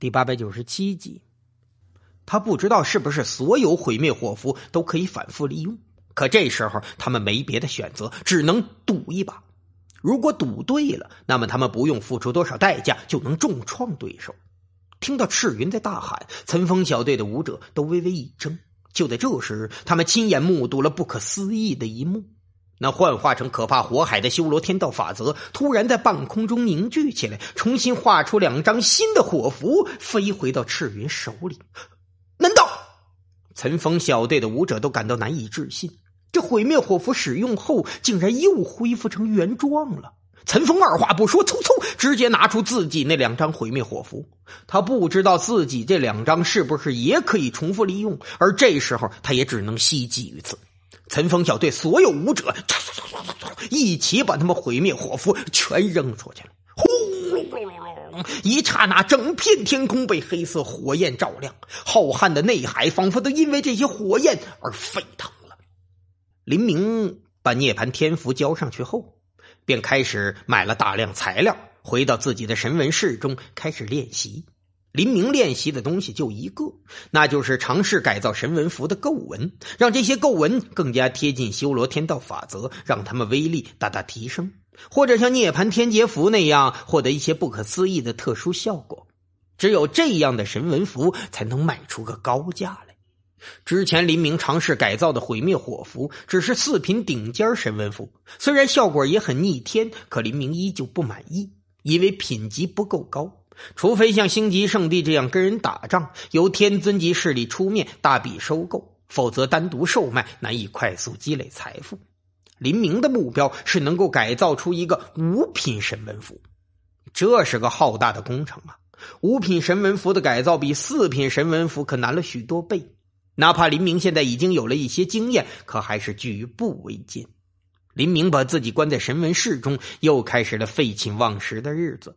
第八百九十七集，他不知道是不是所有毁灭火符都可以反复利用。可这时候他们没别的选择，只能赌一把。如果赌对了，那么他们不用付出多少代价就能重创对手。听到赤云在大喊，岑风小队的武者都微微一怔。就在这时，他们亲眼目睹了不可思议的一幕。那幻化成可怕火海的修罗天道法则，突然在半空中凝聚起来，重新画出两张新的火符，飞回到赤云手里。难道？岑峰小队的武者都感到难以置信，这毁灭火符使用后，竟然又恢复成原状了。岑峰二话不说，匆匆直接拿出自己那两张毁灭火符。他不知道自己这两张是不是也可以重复利用，而这时候他也只能希冀于此。陈封小队所有武者，一起把他们毁灭火符全扔出去了。轰隆隆隆隆，一刹那，整片天空被黑色火焰照亮，浩瀚的内海仿佛都因为这些火焰而沸腾了。林明把涅槃天符交上去后，便开始买了大量材料，回到自己的神文室中开始练习。林明练习的东西就一个，那就是尝试改造神文符的构纹，让这些构纹更加贴近修罗天道法则，让他们威力大大提升，或者像涅槃天劫符那样获得一些不可思议的特殊效果。只有这样的神文符才能卖出个高价来。之前林明尝试改造的毁灭火符只是四品顶尖神文符，虽然效果也很逆天，可林明依旧不满意，因为品级不够高。除非像星级圣地这样跟人打仗，由天尊级势力出面大笔收购，否则单独售卖难以快速积累财富。林明的目标是能够改造出一个五品神文符，这是个浩大的工程啊！五品神文符的改造比四品神文符可难了许多倍。哪怕林明现在已经有了一些经验，可还是举步维艰。林明把自己关在神文室中，又开始了废寝忘食的日子。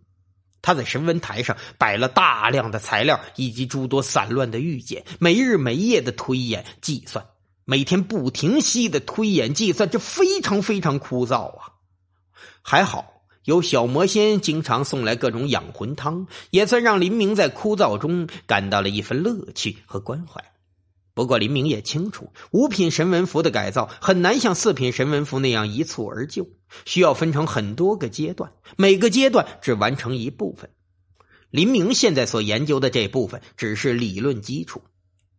他在神文台上摆了大量的材料以及诸多散乱的玉简，没日没夜的推演计算，每天不停息的推演计算，这非常非常枯燥啊！还好有小魔仙经常送来各种养魂汤，也算让林明在枯燥中感到了一份乐趣和关怀。不过，林明也清楚，五品神文符的改造很难像四品神文符那样一蹴而就，需要分成很多个阶段，每个阶段只完成一部分。林明现在所研究的这部分只是理论基础。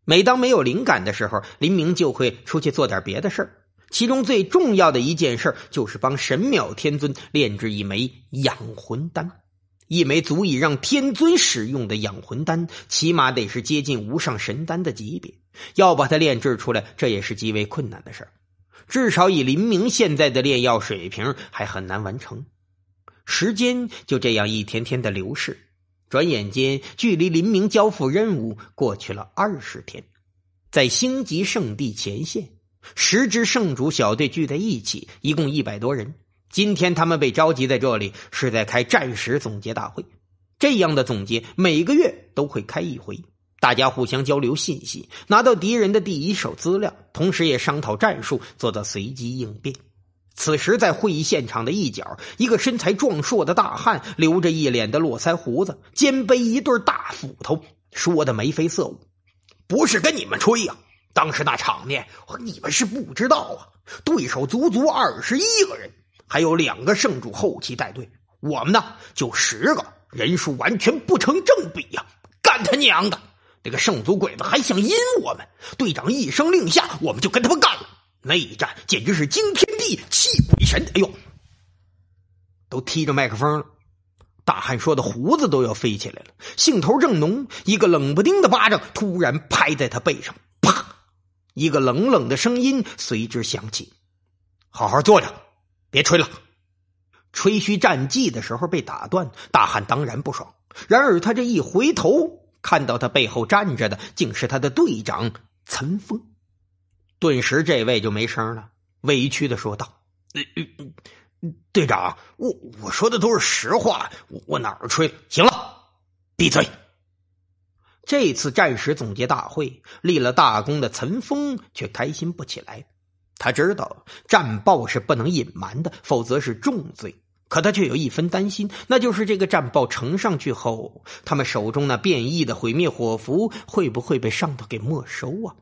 每当没有灵感的时候，林明就会出去做点别的事儿，其中最重要的一件事就是帮神庙天尊炼制一枚养魂丹。一枚足以让天尊使用的养魂丹，起码得是接近无上神丹的级别。要把它炼制出来，这也是极为困难的事儿。至少以林明现在的炼药水平，还很难完成。时间就这样一天天的流逝，转眼间，距离林明交付任务过去了二十天。在星级圣地前线，十支圣主小队聚在一起，一共一百多人。今天他们被召集在这里，是在开战时总结大会。这样的总结每个月都会开一回，大家互相交流信息，拿到敌人的第一手资料，同时也商讨战术，做到随机应变。此时，在会议现场的一角，一个身材壮硕的大汉，留着一脸的络腮胡子，肩背一对大斧头，说的眉飞色舞：“不是跟你们吹呀，当时那场面，你们是不知道啊！对手足足二十一个人。”还有两个圣主后期带队，我们呢就十个人数，完全不成正比呀！干他娘的！那个圣族鬼子还想阴我们。队长一声令下，我们就跟他们干了。那一战简直是惊天地泣鬼神！哎呦，都踢着麦克风了。大汉说的胡子都要飞起来了，兴头正浓，一个冷不丁的巴掌突然拍在他背上，啪！一个冷冷的声音随之响起：“好好坐着。”别吹了！吹嘘战绩的时候被打断，大汉当然不爽。然而他这一回头，看到他背后站着的竟是他的队长岑峰，顿时这位就没声了，委屈的说道：“队长，我我说的都是实话，我我哪儿吹行了，闭嘴。”这次战时总结大会，立了大功的岑峰却开心不起来。他知道战报是不能隐瞒的，否则是重罪。可他却有一分担心，那就是这个战报呈上去后，他们手中那变异的毁灭火符会不会被上头给没收啊？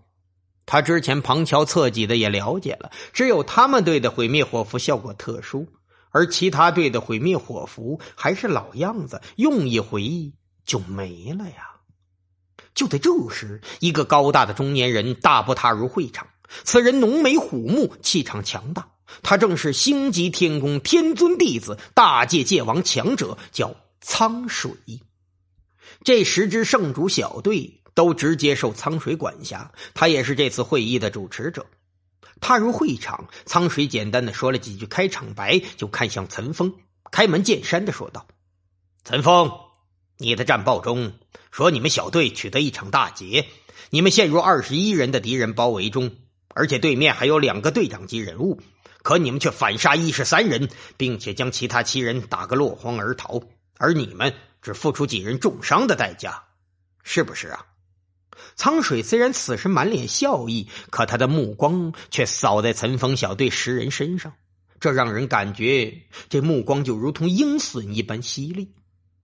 他之前旁敲侧击的也了解了，只有他们队的毁灭火符效果特殊，而其他队的毁灭火符还是老样子，用一回就没了呀。就在这时，一个高大的中年人大步踏入会场。此人浓眉虎目，气场强大，他正是星级天宫天尊弟子、大界界王强者，叫苍水。这十支圣主小队都直接受苍水管辖，他也是这次会议的主持者。踏入会场，苍水简单的说了几句开场白，就看向岑风，开门见山的说道：“岑风，你的战报中说你们小队取得一场大捷，你们陷入二十一人的敌人包围中。”而且对面还有两个队长级人物，可你们却反杀一十三人，并且将其他七人打个落荒而逃，而你们只付出几人重伤的代价，是不是啊？苍水虽然此时满脸笑意，可他的目光却扫在岑风小队十人身上，这让人感觉这目光就如同鹰隼一般犀利。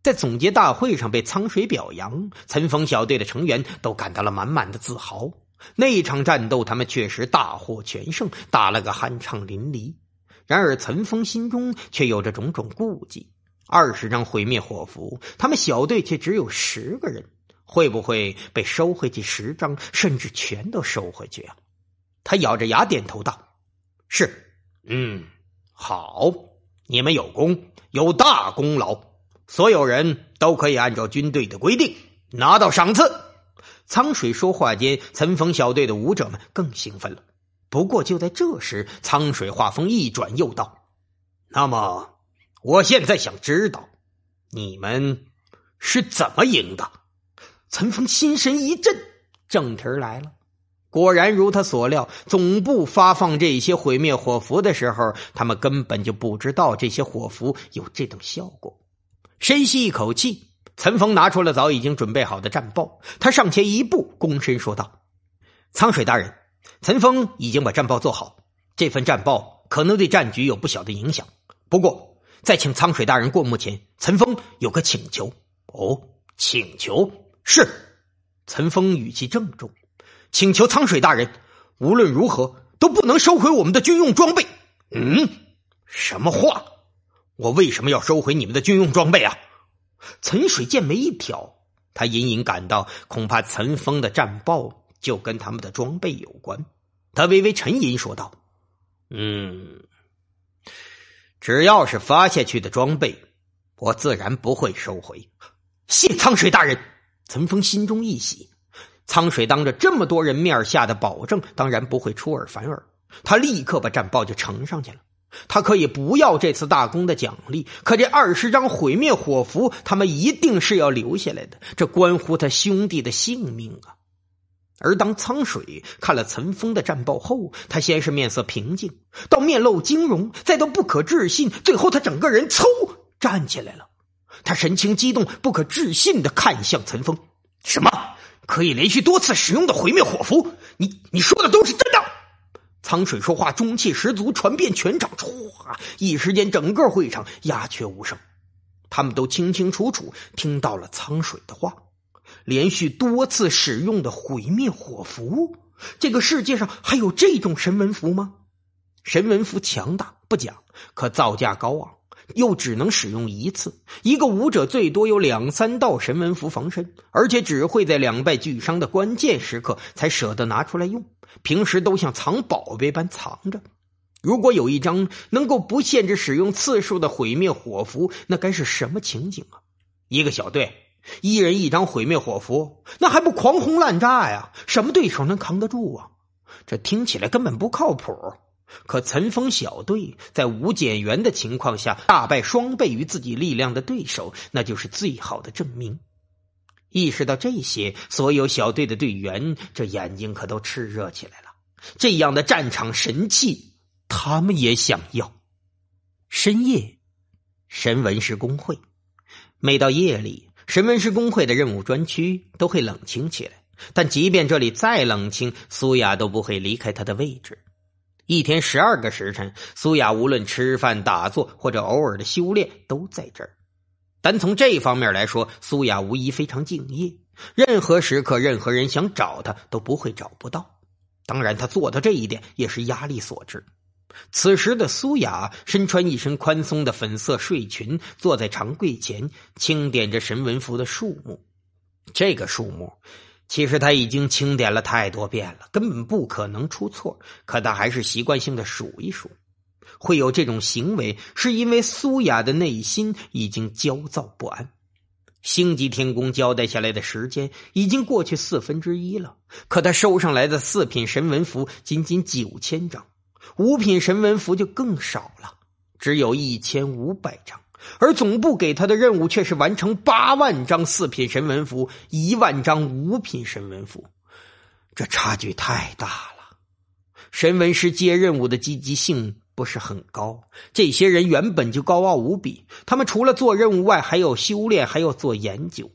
在总结大会上被苍水表扬，岑风小队的成员都感到了满满的自豪。那场战斗，他们确实大获全胜，打了个酣畅淋漓。然而，岑峰心中却有着种种顾忌。二十张毁灭火符，他们小队却只有十个人，会不会被收回去十张，甚至全都收回去啊？他咬着牙点头道：“是，嗯，好，你们有功，有大功劳，所有人都可以按照军队的规定拿到赏赐。”苍水说话间，岑峰小队的舞者们更兴奋了。不过，就在这时，苍水话锋一转，又道：“那么，我现在想知道，你们是怎么赢的？”岑峰心神一震，正题儿来了。果然如他所料，总部发放这些毁灭火符的时候，他们根本就不知道这些火符有这等效果。深吸一口气。岑峰拿出了早已经准备好的战报，他上前一步，躬身说道：“苍水大人，岑峰已经把战报做好，这份战报可能对战局有不小的影响。不过，在请苍水大人过目前，岑峰有个请求。哦，请求是？岑峰语气郑重，请求苍水大人无论如何都不能收回我们的军用装备。嗯，什么话？我为什么要收回你们的军用装备啊？”陈水剑眉一挑，他隐隐感到，恐怕岑峰的战报就跟他们的装备有关。他微微沉吟，说道：“嗯，只要是发下去的装备，我自然不会收回。”谢苍水大人，岑峰心中一喜。苍水当着这么多人面下的保证，当然不会出尔反尔。他立刻把战报就呈上去了。他可以不要这次大功的奖励，可这二十张毁灭火符，他们一定是要留下来的。这关乎他兄弟的性命啊！而当苍水看了岑峰的战报后，他先是面色平静，到面露惊容，再到不可置信，最后他整个人噌站起来了。他神情激动、不可置信地看向岑峰：“什么？可以连续多次使用的毁灭火符？你你说的都是真的？”苍水说话中气十足，传遍全场。唰！一时间，整个会场鸦雀无声。他们都清清楚楚听到了苍水的话，连续多次使用的毁灭火符，这个世界上还有这种神文符吗？神文符强大不假，可造价高昂，又只能使用一次。一个武者最多有两三道神文符防身，而且只会在两败俱伤的关键时刻才舍得拿出来用。平时都像藏宝贝般藏着，如果有一张能够不限制使用次数的毁灭火符，那该是什么情景啊？一个小队，一人一张毁灭火符，那还不狂轰滥炸呀？什么对手能扛得住啊？这听起来根本不靠谱。可岑峰小队在无减员的情况下大败双倍于自己力量的对手，那就是最好的证明。意识到这些，所有小队的队员这眼睛可都炽热起来了。这样的战场神器，他们也想要。深夜，神文师工会。每到夜里，神文师工会的任务专区都会冷清起来。但即便这里再冷清，苏雅都不会离开他的位置。一天十二个时辰，苏雅无论吃饭、打坐，或者偶尔的修炼，都在这儿。单从这方面来说，苏雅无疑非常敬业。任何时刻，任何人想找他都不会找不到。当然，他做到这一点也是压力所致。此时的苏雅身穿一身宽松的粉色睡裙，坐在长柜前清点着神文符的数目。这个数目，其实他已经清点了太多遍了，根本不可能出错。可他还是习惯性的数一数。会有这种行为，是因为苏雅的内心已经焦躁不安。星级天宫交代下来的时间已经过去四分之一了，可他收上来的四品神文符仅仅九千张，五品神文符就更少了，只有一千五百张。而总部给他的任务却是完成八万张四品神文符，一万张五品神文符，这差距太大了。神文师接任务的积极性。不是很高，这些人原本就高傲无比。他们除了做任务外，还有修炼，还要做研究。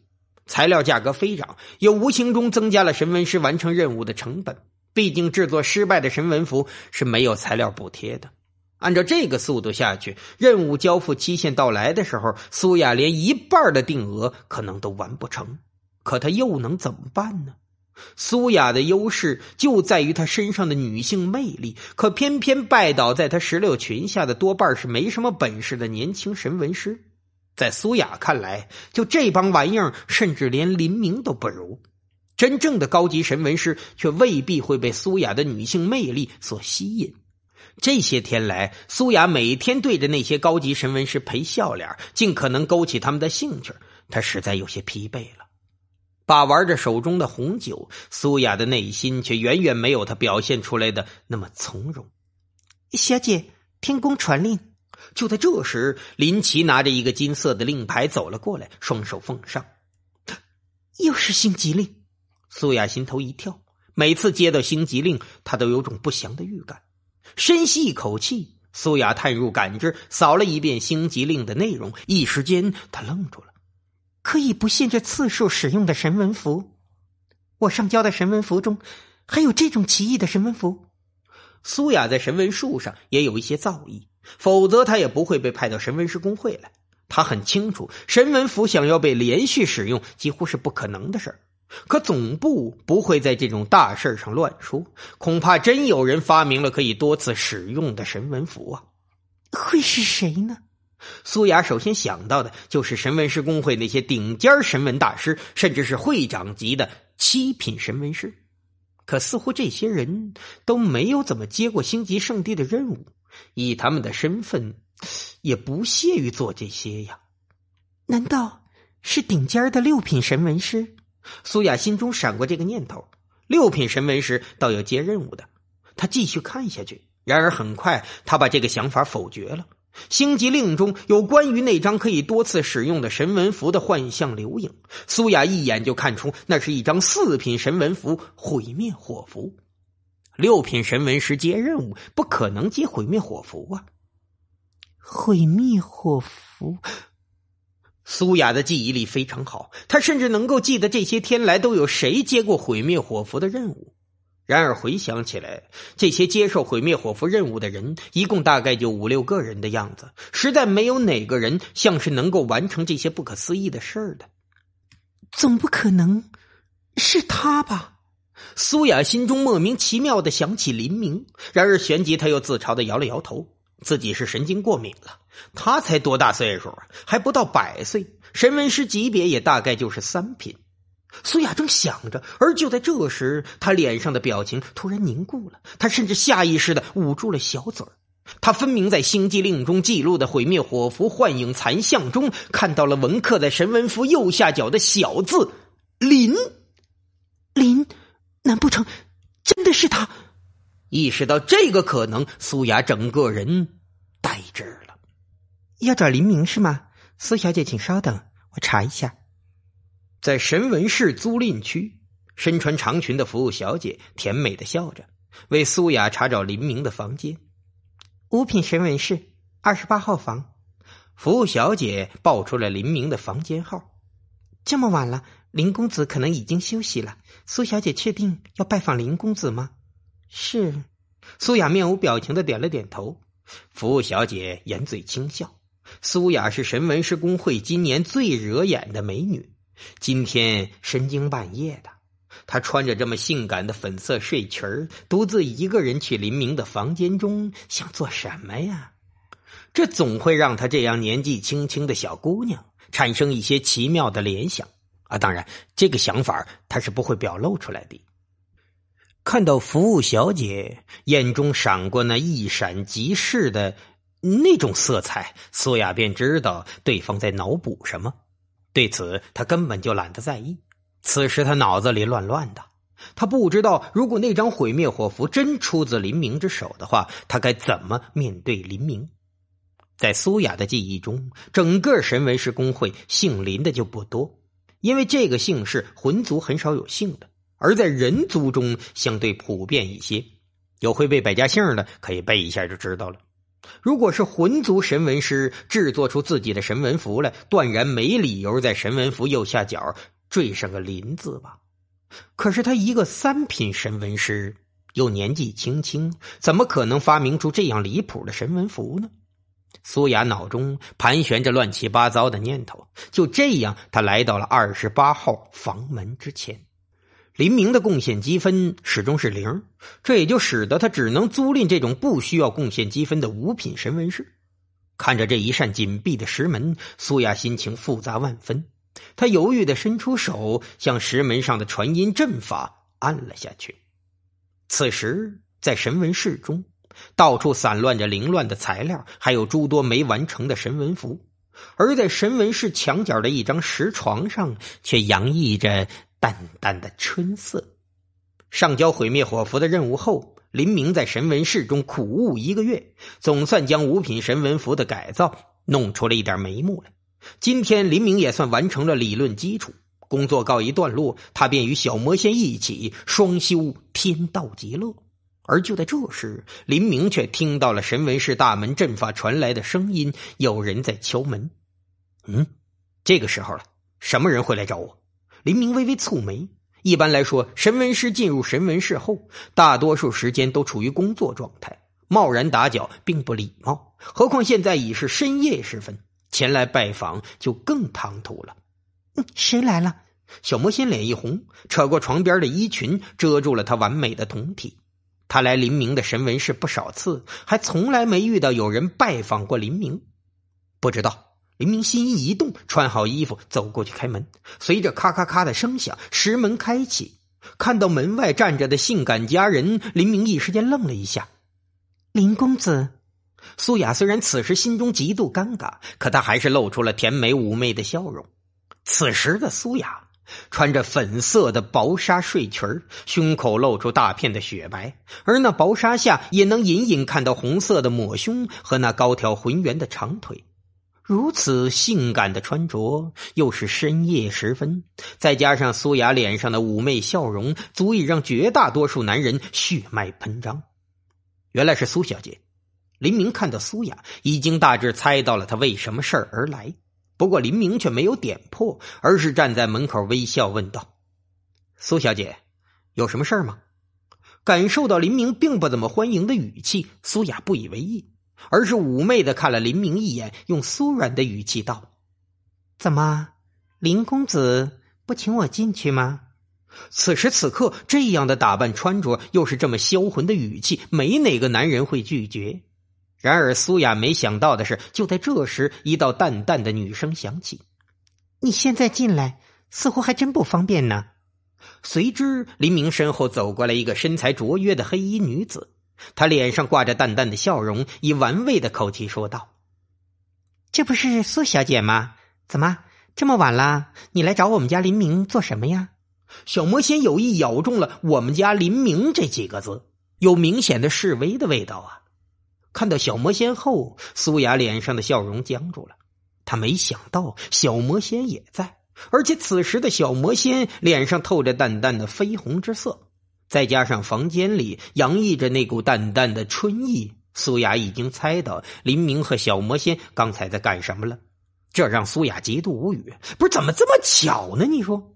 材料价格飞涨，又无形中增加了神文师完成任务的成本。毕竟制作失败的神文符是没有材料补贴的。按照这个速度下去，任务交付期限到来的时候，苏雅连一半的定额可能都完不成。可他又能怎么办呢？苏雅的优势就在于她身上的女性魅力，可偏偏拜倒在她石榴裙下的多半是没什么本事的年轻神文师。在苏雅看来，就这帮玩意儿，甚至连林明都不如。真正的高级神文师却未必会被苏雅的女性魅力所吸引。这些天来，苏雅每天对着那些高级神文师陪笑脸，尽可能勾起他们的兴趣，她实在有些疲惫了。把玩着手中的红酒，苏雅的内心却远远没有她表现出来的那么从容。小姐，天宫传令。就在这时，林奇拿着一个金色的令牌走了过来，双手奉上。又是星级令。苏雅心头一跳，每次接到星级令，她都有种不祥的预感。深吸一口气，苏雅探入感知，扫了一遍星级令的内容，一时间她愣住了。可以不限制次数使用的神文符，我上交的神文符中，还有这种奇异的神文符。苏雅在神文术上也有一些造诣，否则她也不会被派到神文师工会来。她很清楚，神文符想要被连续使用，几乎是不可能的事儿。可总部不会在这种大事上乱说，恐怕真有人发明了可以多次使用的神文符啊！会是谁呢？苏雅首先想到的就是神文师工会那些顶尖神文大师，甚至是会长级的七品神文师。可似乎这些人都没有怎么接过星级圣地的任务，以他们的身份，也不屑于做这些呀。难道是顶尖的六品神文师？苏雅心中闪过这个念头。六品神文师倒有接任务的。他继续看下去，然而很快他把这个想法否决了。星级令中有关于那张可以多次使用的神文符的幻象留影，苏雅一眼就看出那是一张四品神文符——毁灭火符。六品神文师接任务不可能接毁灭火符啊！毁灭火符。苏雅的记忆力非常好，她甚至能够记得这些天来都有谁接过毁灭火符的任务。然而回想起来，这些接受毁灭火符任务的人，一共大概就五六个人的样子，实在没有哪个人像是能够完成这些不可思议的事儿的。总不可能是他吧？苏雅心中莫名其妙的想起林明，然而旋即他又自嘲的摇了摇头，自己是神经过敏了。他才多大岁数啊，还不到百岁，神文师级别也大概就是三品。苏雅正想着，而就在这时，她脸上的表情突然凝固了。她甚至下意识的捂住了小嘴儿。分明在星际令中记录的毁灭火符幻影残像中，看到了文刻在神文符右下角的小字“林”。林，难不成真的是他？意识到这个可能，苏雅整个人呆滞了。要找林明是吗？苏小姐，请稍等，我查一下。在神文市租赁区，身穿长裙的服务小姐甜美的笑着，为苏雅查找林明的房间。五品神文室二十八号房，服务小姐报出了林明的房间号。这么晚了，林公子可能已经休息了。苏小姐确定要拜访林公子吗？是。苏雅面无表情的点了点头。服务小姐掩嘴轻笑。苏雅是神文市工会今年最惹眼的美女。今天深更半夜的，她穿着这么性感的粉色睡裙儿，独自一个人去林明的房间中，想做什么呀？这总会让她这样年纪轻轻的小姑娘产生一些奇妙的联想啊！当然，这个想法她是不会表露出来的。看到服务小姐眼中闪过那一闪即逝的那种色彩，苏雅便知道对方在脑补什么。对此，他根本就懒得在意。此时，他脑子里乱乱的，他不知道，如果那张毁灭火符真出自林明之手的话，他该怎么面对林明？在苏雅的记忆中，整个神文氏公会姓林的就不多，因为这个姓氏魂族很少有姓的，而在人族中相对普遍一些。有会背百家姓的，可以背一下就知道了。如果是魂族神文师制作出自己的神文符来，断然没理由在神文符右下角缀上个林字吧？可是他一个三品神文师，又年纪轻轻，怎么可能发明出这样离谱的神文符呢？苏雅脑中盘旋着乱七八糟的念头，就这样，他来到了二十八号房门之前。林明的贡献积分始终是零，这也就使得他只能租赁这种不需要贡献积分的五品神文室。看着这一扇紧闭的石门，苏雅心情复杂万分。他犹豫的伸出手，向石门上的传音阵法按了下去。此时，在神文室中，到处散乱着凌乱的材料，还有诸多没完成的神文符。而在神文室墙角的一张石床上，却洋溢着。淡淡的春色。上交毁灭火符的任务后，林明在神文室中苦悟一个月，总算将五品神文符的改造弄出了一点眉目来。今天，林明也算完成了理论基础工作，告一段落，他便与小魔仙一起双修天道极乐。而就在这时，林明却听到了神文室大门阵法传来的声音，有人在敲门。嗯，这个时候了，什么人会来找我？林明微微蹙眉。一般来说，神文师进入神文室后，大多数时间都处于工作状态，贸然打搅并不礼貌。何况现在已是深夜时分，前来拜访就更唐突了。谁来了？小魔仙脸一红，扯过床边的衣裙遮住了她完美的胴体。他来林明的神文室不少次，还从来没遇到有人拜访过林明。不知道。林明心一动，穿好衣服走过去开门。随着咔咔咔的声响，石门开启，看到门外站着的性感佳人，林明一时间愣了一下。林公子，苏雅虽然此时心中极度尴尬，可她还是露出了甜美妩媚的笑容。此时的苏雅穿着粉色的薄纱睡裙，胸口露出大片的雪白，而那薄纱下也能隐隐看到红色的抹胸和那高挑浑圆的长腿。如此性感的穿着，又是深夜时分，再加上苏雅脸上的妩媚笑容，足以让绝大多数男人血脉喷张。原来是苏小姐，林明看到苏雅，已经大致猜到了她为什么事儿而来。不过林明却没有点破，而是站在门口微笑问道：“苏小姐，有什么事儿吗？”感受到林明并不怎么欢迎的语气，苏雅不以为意。而是妩媚的看了林明一眼，用酥软的语气道：“怎么，林公子不请我进去吗？”此时此刻，这样的打扮穿着，又是这么销魂的语气，没哪个男人会拒绝。然而苏雅没想到的是，就在这时，一道淡淡的女声响起：“你现在进来，似乎还真不方便呢。”随之，林明身后走过来一个身材卓约的黑衣女子。他脸上挂着淡淡的笑容，以玩味的口气说道：“这不是苏小姐吗？怎么这么晚了？你来找我们家林明做什么呀？”小魔仙有意咬中了“我们家林明”这几个字，有明显的示威的味道啊！看到小魔仙后，苏雅脸上的笑容僵住了。她没想到小魔仙也在，而且此时的小魔仙脸上透着淡淡的绯红之色。再加上房间里洋溢着那股淡淡的春意，苏雅已经猜到林明和小魔仙刚才在干什么了，这让苏雅极度无语。不是怎么这么巧呢？你说。